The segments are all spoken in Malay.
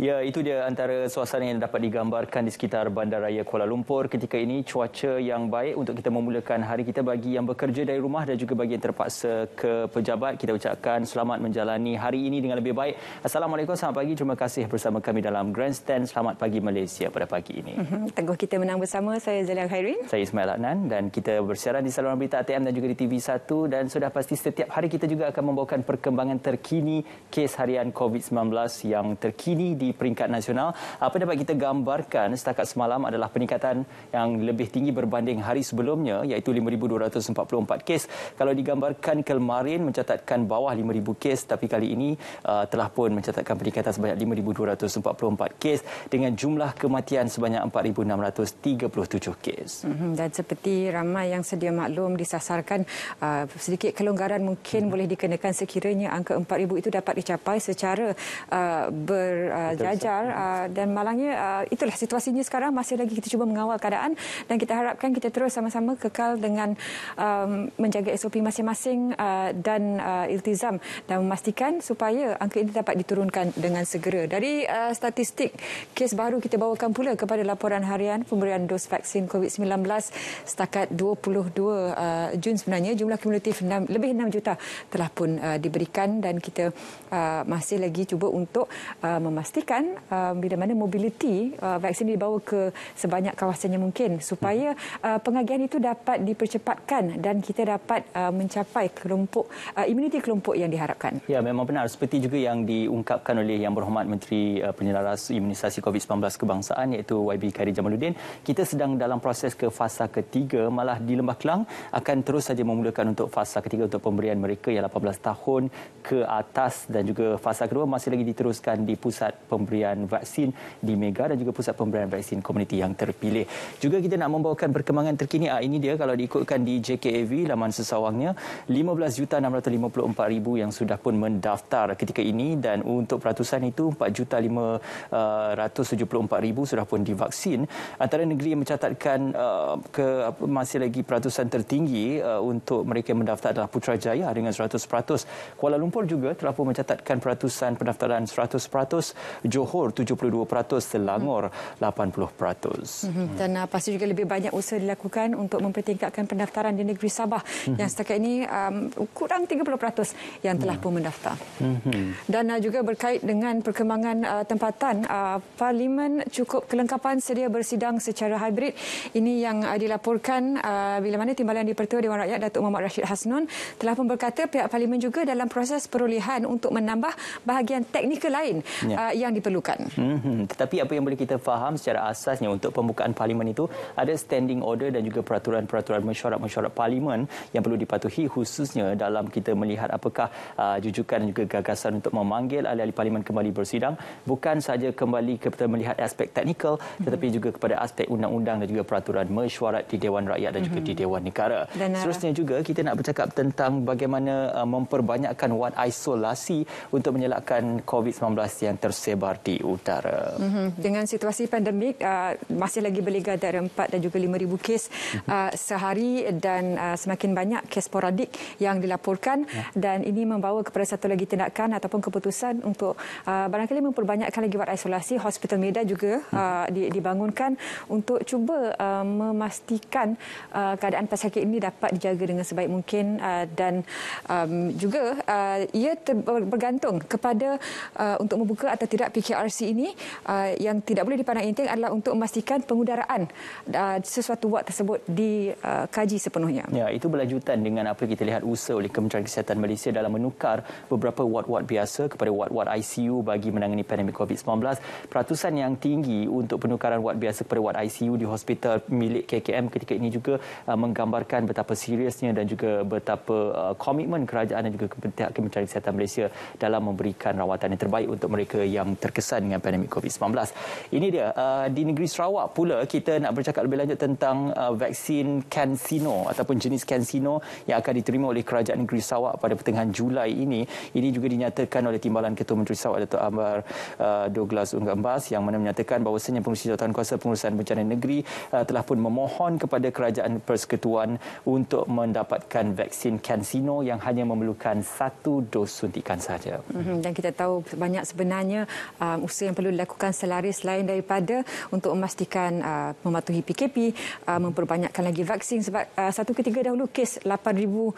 Ya, itu dia antara suasana yang dapat digambarkan di sekitar Bandaraya Kuala Lumpur. Ketika ini cuaca yang baik untuk kita memulakan hari kita bagi yang bekerja dari rumah dan juga bagi yang terpaksa ke pejabat. Kita ucapkan selamat menjalani hari ini dengan lebih baik. Assalamualaikum, selamat pagi. Terima kasih bersama kami dalam Grandstand. Selamat pagi Malaysia pada pagi ini. mm kita menang bersama. Saya Zalian Khairin. Saya Ismail Adnan dan kita bersiaran di saluran berita ATM dan juga di TV1 dan sudah pasti setiap hari kita juga akan membawakan perkembangan terkini kes harian COVID-19 yang terkini di peringkat nasional. Apa dapat kita gambarkan setakat semalam adalah peningkatan yang lebih tinggi berbanding hari sebelumnya iaitu 5244 kes. Kalau digambarkan kemarin mencatatkan bawah 5000 kes tapi kali ini uh, telah pun mencatatkan peningkatan sebanyak 5244 kes dengan jumlah kematian sebanyak 4637 kes. Mhm, dan seperti ramai yang sedia maklum disasarkan uh, sedikit kelonggaran mungkin hmm. boleh dikenakan sekiranya angka 4000 itu dapat dicapai secara uh, ber uh uh, jajar uh, dan malangnya uh, itulah situasinya sekarang masih lagi kita cuba mengawal keadaan dan kita harapkan kita terus sama-sama kekal dengan um, menjaga SOP masing-masing uh, dan uh, iltizam dan memastikan supaya angka ini dapat diturunkan dengan segera. Dari uh, statistik kes baru kita bawakan pula kepada laporan harian pemberian dos vaksin COVID-19 setakat 22 uh, Jun sebenarnya jumlah kumulatif 6, lebih 6 juta telah pun uh, diberikan dan kita uh, masih lagi cuba untuk uh, memastikan pastikan uh, bila mana mobiliti uh, vaksin dibawa ke sebanyak kawasan yang mungkin supaya uh, pengagihan itu dapat dipercepatkan dan kita dapat uh, mencapai kelompok uh, imuniti kelompok yang diharapkan. Ya memang benar seperti juga yang diungkapkan oleh Yang Berhormat Menteri uh, Penyelaras Imunisasi COVID-19 Kebangsaan iaitu YB Khairi Jamaluddin kita sedang dalam proses ke fasa ketiga malah di Lembah Kelang akan terus saja memulakan untuk fasa ketiga untuk pemberian mereka yang 18 tahun ke atas dan juga fasa kedua masih lagi diteruskan di pusat pemberian vaksin di Mega dan juga pusat pemberian vaksin komuniti yang terpilih. Juga kita nak membawakan perkembangan terkini. Ah, ini dia kalau diikutkan di JKAV, laman sesawangnya, 15,654,000 yang sudah pun mendaftar ketika ini dan untuk peratusan itu 4,574,000 sudah pun divaksin. Antara negeri yang mencatatkan ah, ke masih lagi peratusan tertinggi ah, untuk mereka mendaftar adalah Putrajaya dengan 100%. Kuala Lumpur juga telah pun mencatatkan peratusan pendaftaran 100%. Johor 72%, Selangor 80%. Mhm. Dan uh, pasti juga lebih banyak usaha dilakukan untuk mempertingkatkan pendaftaran di negeri Sabah mhm. yang setakat ini um, kurang 30% yang telah ya. pun mendaftar. Mhm. Dan uh, juga berkait dengan perkembangan uh, tempatan, uh, Parlimen cukup kelengkapan sedia bersidang secara hybrid. Ini yang uh, dilaporkan uh, bila mana Timbalan Dipertua Dewan Rakyat Datuk Muhammad Rashid Hasnun telah pun berkata pihak Parlimen juga dalam proses perolehan untuk menambah bahagian teknikal lain yeah. uh, yang yang diperlukan. Hmm, tetapi apa yang boleh kita faham secara asasnya untuk pembukaan parlimen itu ada standing order dan juga peraturan-peraturan mesyuarat-mesyuarat parlimen yang perlu dipatuhi khususnya dalam kita melihat apakah uh, jujukan dan juga gagasan untuk memanggil ahli-ahli parlimen kembali bersidang bukan sahaja kembali kepada melihat aspek teknikal mhm. tetapi hmm. juga kepada aspek undang-undang dan juga peraturan mesyuarat di Dewan Rakyat dan hmm. juga di mhm. Dewan Negara. Dan, Seterusnya juga kita nak bercakap tentang bagaimana uh, memperbanyakkan wad isolasi untuk menyelakkan COVID-19 yang tersebar tersebar di utara. Mm-hmm. Dengan situasi pandemik uh, masih lagi berlegar dari 4 dan juga 5000 kes mhm. uh, sehari dan uh, semakin banyak kes sporadik yang dilaporkan yeah. dan ini membawa kepada satu lagi tindakan ataupun keputusan untuk uh, barangkali memperbanyakkan lagi wad isolasi hospital Medan juga hmm. uh, dibangunkan untuk cuba uh, memastikan uh, keadaan pesakit ini dapat dijaga dengan sebaik mungkin uh, dan um, juga uh, ia bergantung kepada uh, untuk membuka atau tidak pihak PKRC ini uh, yang tidak boleh dipandang enteng adalah untuk memastikan pengudaraan uh, sesuatu wad tersebut dikaji uh, sepenuhnya. Ya, itu berlanjutan dengan apa kita lihat usaha oleh Kementerian Kesihatan Malaysia dalam menukar beberapa wad-wad biasa kepada wad-wad ICU bagi menangani pandemik COVID-19. Peratusan yang tinggi untuk penukaran wad biasa kepada wad ICU di hospital milik KKM ketika ini juga uh, menggambarkan betapa seriusnya dan juga betapa uh, komitmen kerajaan dan juga Kementerian Kesihatan Malaysia dalam memberikan rawatan yang terbaik untuk mereka yang terkesan dengan pandemik COVID-19. Ini dia, uh, di negeri Sarawak pula kita nak bercakap lebih lanjut tentang uh, vaksin CanSino ataupun jenis CanSino yang akan diterima oleh kerajaan negeri Sarawak pada pertengahan Julai ini. Ini juga dinyatakan oleh Timbalan Ketua Menteri Sarawak Dato' Ambar uh, Douglas Unggambas yang mana menyatakan bahawa bahawasanya pengurusi jawatan kuasa pengurusan bencana negeri uh, telah pun memohon kepada kerajaan persekutuan untuk mendapatkan vaksin CanSino yang hanya memerlukan satu dos suntikan sahaja. Mhm, dan kita tahu banyak sebenarnya um, usaha yang perlu dilakukan selaris lain daripada untuk memastikan uh, mematuhi PKP, uh, memperbanyakkan lagi vaksin sebab uh, satu ketiga dahulu kes 8,000 uh,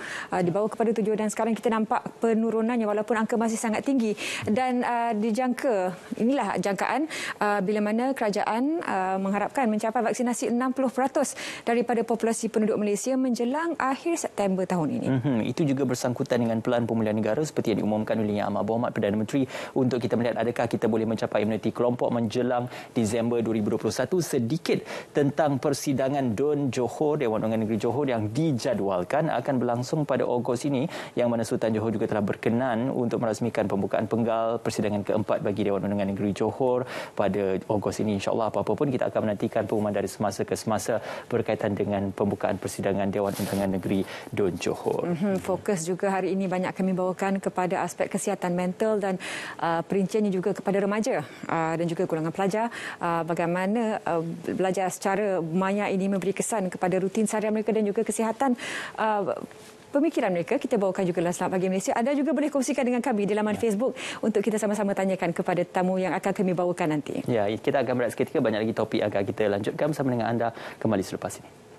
dibawa kepada tujuh dan sekarang kita nampak penurunannya walaupun angka masih sangat tinggi dan uh, dijangka, inilah jangkaan uh, bila mana kerajaan uh, mengharapkan mencapai vaksinasi 60% daripada populasi penduduk Malaysia menjelang akhir September tahun ini. Mm-hmm. Itu juga bersangkutan dengan pelan pemulihan negara seperti yang diumumkan oleh Yang Amat Berhormat Perdana Menteri untuk kita melihat adakah kita boleh mencapai imuniti kelompok menjelang Disember 2021 sedikit tentang persidangan Don Johor Dewan Undangan Negeri Johor yang dijadualkan akan berlangsung pada Ogos ini yang mana Sultan Johor juga telah berkenan untuk merasmikan pembukaan penggal persidangan keempat bagi Dewan Undangan Negeri Johor pada Ogos ini insyaAllah apa-apa pun kita akan menantikan pengumuman dari semasa ke semasa berkaitan dengan pembukaan persidangan Dewan Undangan Negeri Don Johor mhm, fokus juga hari ini banyak kami bawakan kepada aspek kesihatan mental dan uh, perinciannya juga ke- kepada remaja uh, dan juga golongan pelajar uh, bagaimana uh, belajar secara maya ini memberi kesan kepada rutin sehari mereka dan juga kesihatan uh, pemikiran mereka kita bawakan juga dalam pagi Malaysia anda juga boleh kongsikan dengan kami di laman ya. Facebook untuk kita sama-sama tanyakan kepada tamu yang akan kami bawakan nanti. Ya, kita akan berehat seketika banyak lagi topik agar kita lanjutkan bersama dengan anda kembali selepas ini.